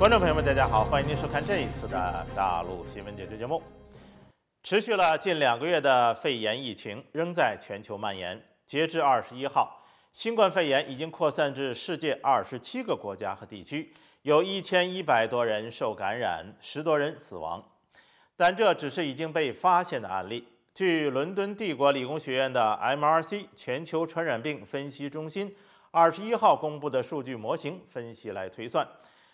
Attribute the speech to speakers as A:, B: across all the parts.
A: 观众朋友们，大家好，欢迎您收看这一次的大陆新闻解读节目。持续了近两个月的肺炎疫情仍在全球蔓延。截至二十一号，新冠肺炎已经扩散至世界二十七个国家和地区，有一千一百多人受感染，十多人死亡。但这只是已经被发现的案例。据伦敦帝国理工学院的 MRC 全球传染病分析中心二十一号公布的数据模型分析来推算。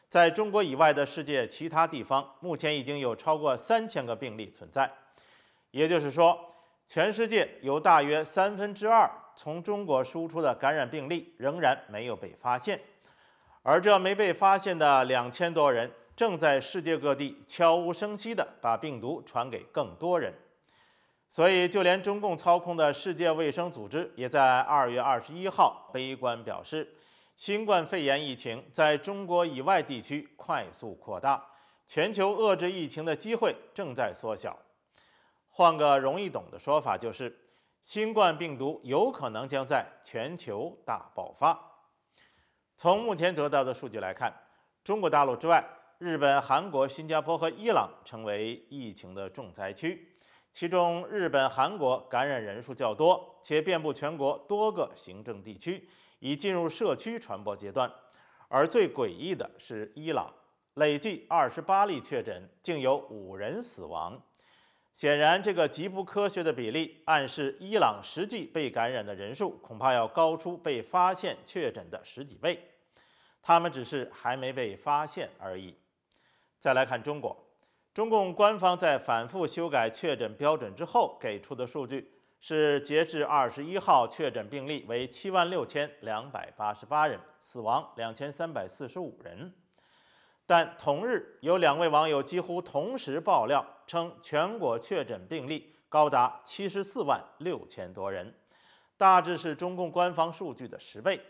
A: 在中国以外的世界其他地方，目前已经有超过三千个病例存在。也就是说，全世界有大约三分之二从中国输出的感染病例仍然没有被发现，而这没被发现的两千多人正在世界各地悄无声息地把病毒传给更多人。所以，就连中共操控的世界卫生组织也在二月二十一号悲观表示。新冠肺炎疫情在中国以外地区快速扩大，全球遏制疫情的机会正在缩小。换个容易懂的说法，就是新冠病毒有可能将在全球大爆发。从目前得到的数据来看，中国大陆之外，日本、韩国、新加坡和伊朗成为疫情的重灾区。其中，日本、韩国感染人数较多，且遍布全国多个行政地区。已进入社区传播阶段，而最诡异的是，伊朗累计二十八例确诊，竟有五人死亡。显然，这个极不科学的比例，暗示伊朗实际被感染的人数恐怕要高出被发现确诊的十几倍。他们只是还没被发现而已。再来看中国，中共官方在反复修改确诊标准之后给出的数据。是截至二十一号确诊病例为七万六千两百八十八人，死亡两千三百四十五人。但同日有两位网友几乎同时爆料称，全国确诊病例高达七十四万六千多人，大致是中共官方数据的十倍。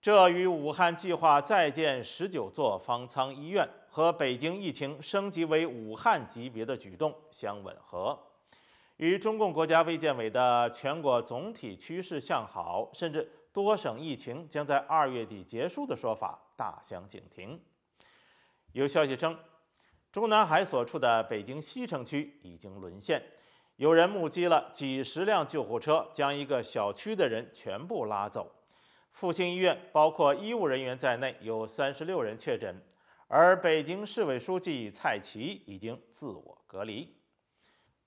A: 这与武汉计划再建十九座方舱医院和北京疫情升级为武汉级别的举动相吻合。与中共国家卫健委的全国总体趋势向好，甚至多省疫情将在二月底结束的说法大相径庭。有消息称，中南海所处的北京西城区已经沦陷，有人目击了几十辆救护车将一个小区的人全部拉走。复兴医院包括医务人员在内有三十六人确诊，而北京市委书记蔡奇已经自我隔离。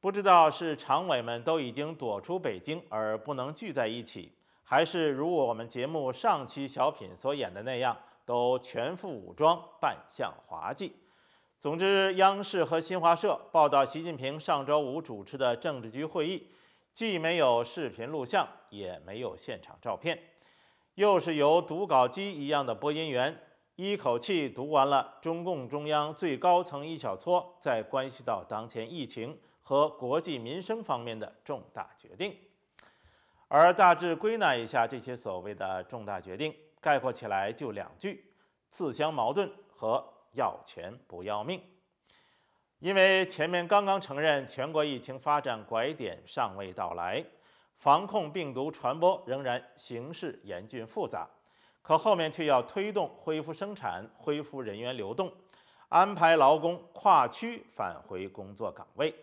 A: 不知道是常委们都已经躲出北京而不能聚在一起，还是如我们节目上期小品所演的那样，都全副武装扮相滑稽。总之，央视和新华社报道习近平上周五主持的政治局会议，既没有视频录像，也没有现场照片，又是由读稿机一样的播音员一口气读完了中共中央最高层一小撮在关系到当前疫情。和国计民生方面的重大决定，而大致归纳一下这些所谓的重大决定，概括起来就两句：自相矛盾和要钱不要命。因为前面刚刚承认全国疫情发展拐点尚未到来，防控病毒传播仍然形势严峻复杂，可后面却要推动恢复生产、恢复人员流动，安排劳工跨区返回工作岗位。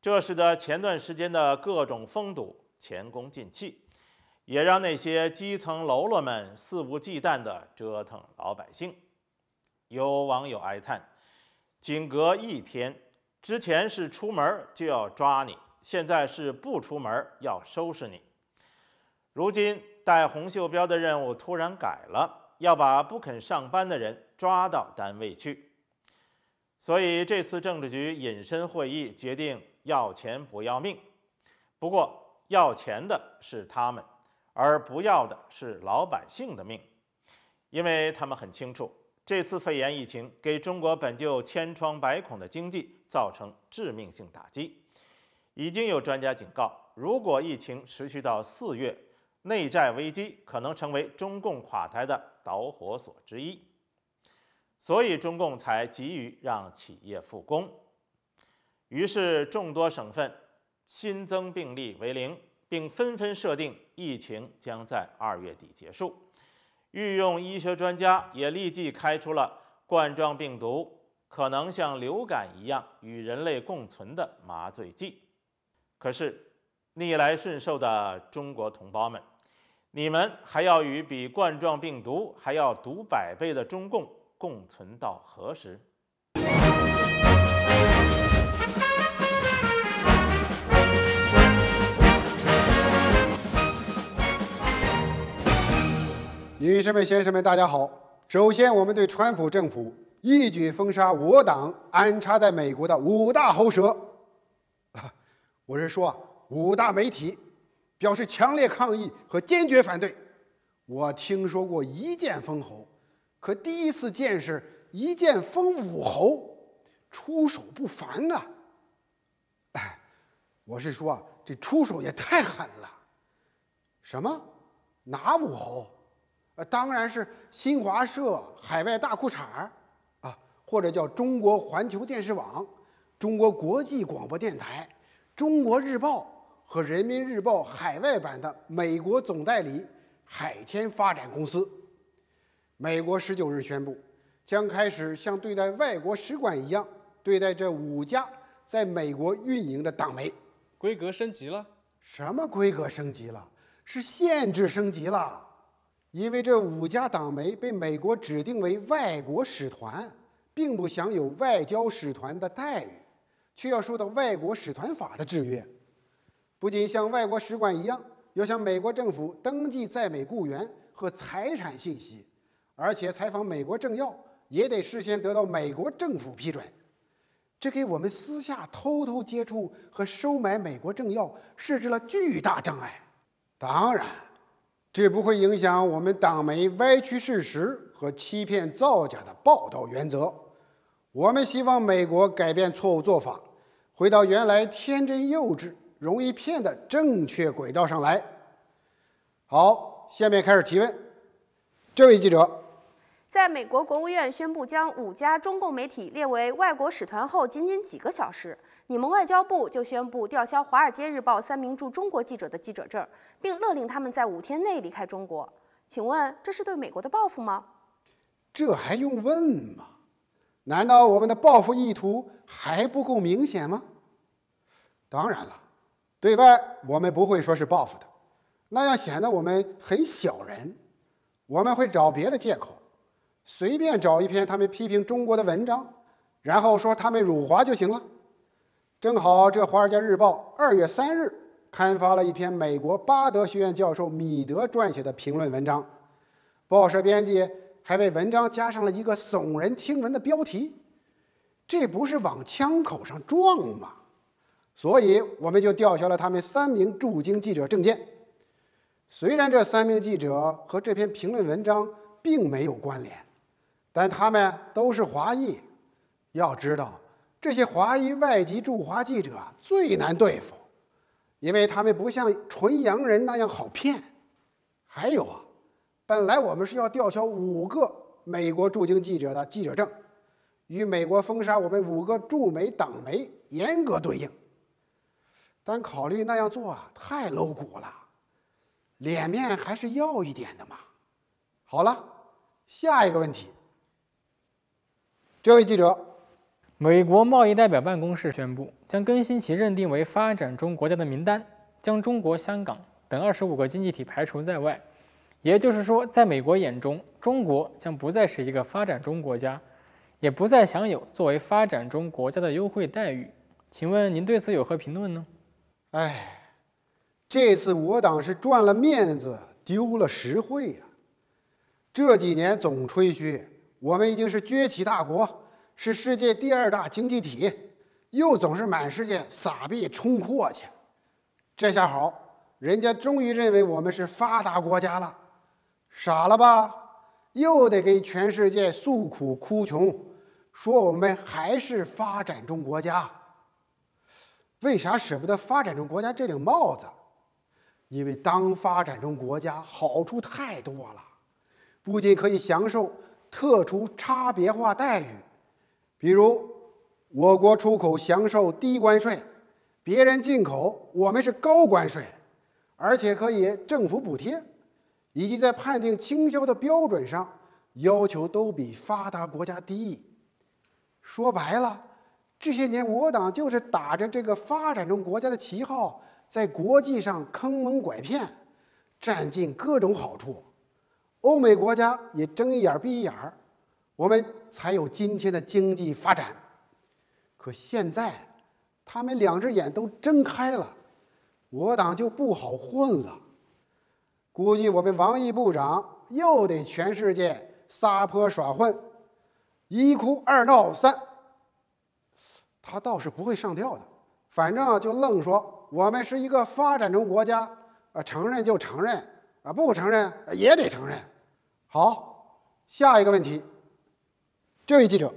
A: 这使得前段时间的各种封堵前功尽弃，也让那些基层喽啰们肆无忌惮地折腾老百姓。有网友哀叹：“仅隔一天，之前是出门就要抓你，现在是不出门要收拾你。如今戴红袖标的任务突然改了，要把不肯上班的人抓到单位去。”所以这次政治局隐身会议决定。要钱不要命，不过要钱的是他们，而不要的是老百姓的命，因为他们很清楚，这次肺炎疫情给中国本就千疮百孔的经济造成致命性打击。已经有专家警告，如果疫情持续到四月，内债危机可能成为中共垮台的导火索之一，所以中共才急于让企业复工。于是，众多省份新增病例为零，并纷纷设定疫情将在二月底结束。御用医学专家也立即开出了冠状病毒可能像流感一样与人类共存的麻醉剂。可是，逆来顺受的中国同胞们，你们还要与比冠状病毒还要毒百倍的中共共存到何时？
B: 女士们、先生们，大家好。首先，我们对川普政府一举封杀我党安插在美国的五大喉舌，啊，我是说五大媒体，表示强烈抗议和坚决反对。我听说过一剑封喉，可第一次见识一剑封五侯，出手不凡啊！哎，我是说啊，这出手也太狠了。什么？哪五侯？当然是新华社海外大裤衩儿，啊，或者叫中国环球电视网、中国国际广播电台、中国日报和人民日报海外版的美国总代理海天发展公司。美国十九日宣布，将开始像对待外国使馆一样对待这五家在美国运营的党媒。规格升级了？什么规格升级了？是限制升级了。因为这五家党媒被美国指定为外国使团，并不享有外交使团的待遇，却要受到外国使团法的制约。不仅像外国使馆一样，要向美国政府登记在美雇员和财产信息，而且采访美国政要也得事先得到美国政府批准。这给我们私下偷偷接触和收买美国政要设置了巨大障碍。当然。这不会影响我们党媒歪曲事实和欺骗造假的报道原则。我们希望美国改变错误做法，回到原来天真幼稚、容易骗的正确轨道上来。好，下面开始提问。这位记者。在美国国务院宣布将五家中共媒体列为外国使团后，仅仅几个小时，你们外交部就宣布吊销《华尔街日报》三名驻中国记者的记者证，并勒令他们在五天内离开中国。请问这是对美国的报复吗？这还用问吗？难道我们的报复意图还不够明显吗？当然了，对外我们不会说是报复的，那样显得我们很小人，我们会找别的借口。随便找一篇他们批评中国的文章，然后说他们辱华就行了。正好这《华尔街日报》二月三日刊发了一篇美国巴德学院教授米德撰写的评论文章，报社编辑还为文章加上了一个耸人听闻的标题。这不是往枪口上撞吗？所以我们就吊销了他们三名驻京记者证件。虽然这三名记者和这篇评论文章并没有关联。但他们都是华裔，要知道，这些华裔外籍驻华记者最难对付，因为他们不像纯洋人那样好骗。还有啊，本来我们是要吊销五个美国驻京记者的记者证，与美国封杀我们五个驻美党媒严格对应。但考虑那样做啊，太露骨了，脸面还是要一点的嘛。好了，下一个问题。这位记者，美国贸易代表办公室宣布将更新其认定为发展中国家的名单，将中国、香港等25个经济体排除在外。也就是说，在美国眼中，中国将不再是一个发展中国家，也不再享有作为发展中国家的优惠待遇。请问您对此有何评论呢？哎，这次我党是赚了面子丢了实惠呀！这几年总吹嘘。我们已经是崛起大国，是世界第二大经济体，又总是满世界撒币冲货去。这下好，人家终于认为我们是发达国家了，傻了吧？又得跟全世界诉苦哭穷，说我们还是发展中国家。为啥舍不得发展中国家这顶帽子？因为当发展中国家好处太多了，不仅可以享受。特殊差别化待遇，比如我国出口享受低关税，别人进口我们是高关税，而且可以政府补贴，以及在判定倾销的标准上要求都比发达国家低。说白了，这些年我党就是打着这个发展中国家的旗号，在国际上坑蒙拐骗，占尽各种好处。欧美国家也睁一眼闭一眼儿，我们才有今天的经济发展。可现在他们两只眼都睁开了，我党就不好混了。估计我们王毅部长又得全世界撒泼耍混，一哭二闹三，他倒是不会上吊的，反正就愣说我们是一个发展中国家，啊，承认就承认。啊，不承认也得承认。好，下一个问题，这位记者。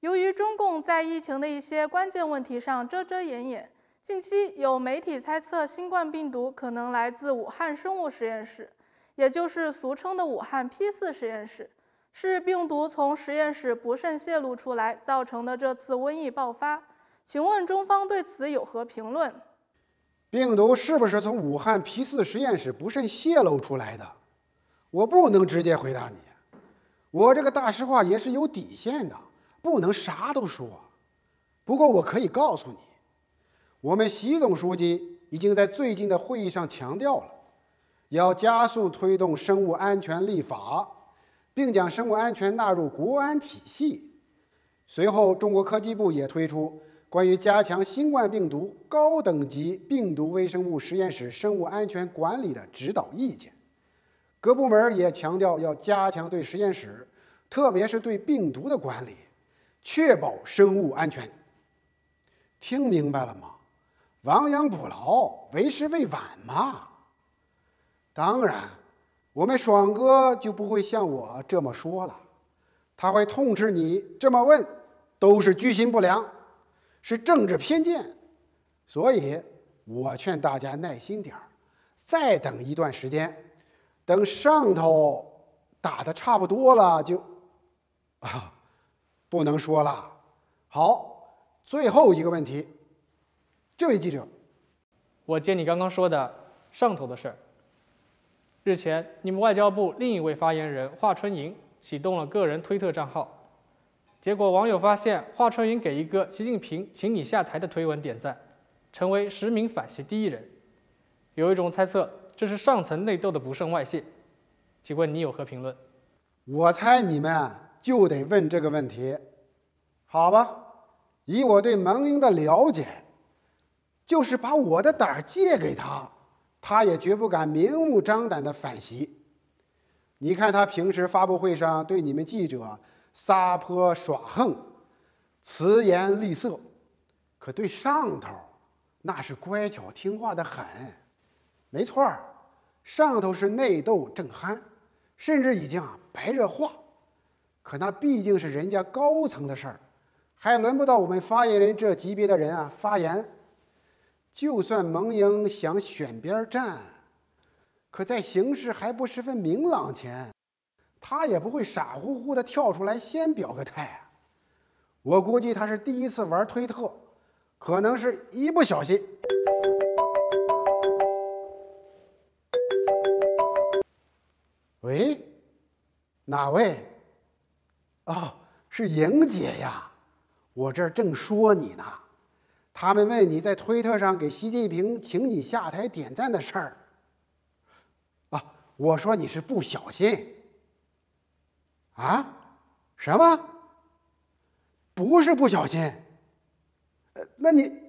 A: 由于中共在疫情的一些关键问题上遮遮掩掩，近期有媒体猜测新冠病毒可能来自武汉生物实验室，也就是俗称的武汉 P 四实验室，是病毒从实验室不慎泄露出来造成的这次瘟疫爆发。请问中方对此有何评论？
B: 病毒是不是从武汉 P 四实验室不慎泄露出来的？我不能直接回答你，我这个大实话也是有底线的，不能啥都说。不过我可以告诉你，我们习总书记已经在最近的会议上强调了，要加速推动生物安全立法，并将生物安全纳入国安体系。随后，中国科技部也推出。关于加强新冠病毒高等级病毒微生物实验室生物安全管理的指导意见，各部门也强调要加强对实验室，特别是对病毒的管理，确保生物安全。听明白了吗？亡羊补牢，为时未晚嘛。当然，我们爽哥就不会像我这么说了，他会痛斥你这么问，都是居心不良。是政治偏见，所以我劝大家耐心点儿，再等一段时间，等上头打得差不多了就，啊，不能说了。好，最后一个问题，这位记者，我接你刚刚说的上头的事儿。日前，你们外交部另一位发言人华春莹启动了个人推特账号。结果网友发现，华春莹给一个“习近平，请你下台”的推文点赞，成为实名反袭第一人。有一种猜测，这是上层内斗的不慎外泄。请问你有何评论？我猜你们就得问这个问题。好吧，以我对蒙英的了解，就是把我的胆儿借给他，他也绝不敢明目张胆的反袭。你看他平时发布会上对你们记者。撒泼耍横，辞严厉色，可对上头那是乖巧听话的很。没错儿，上头是内斗正酣，甚至已经啊白热化。可那毕竟是人家高层的事儿，还轮不到我们发言人这级别的人啊发言。就算蒙英想选边站，可在形势还不十分明朗前。他也不会傻乎乎的跳出来先表个态啊！我估计他是第一次玩推特，可能是一不小心。喂，哪位？哦，是莹姐呀，我这儿正说你呢。他们问你在推特上给习近平请你下台点赞的事儿。啊，我说你是不小心。啊，什么？不是不小心，
A: 呃，那你。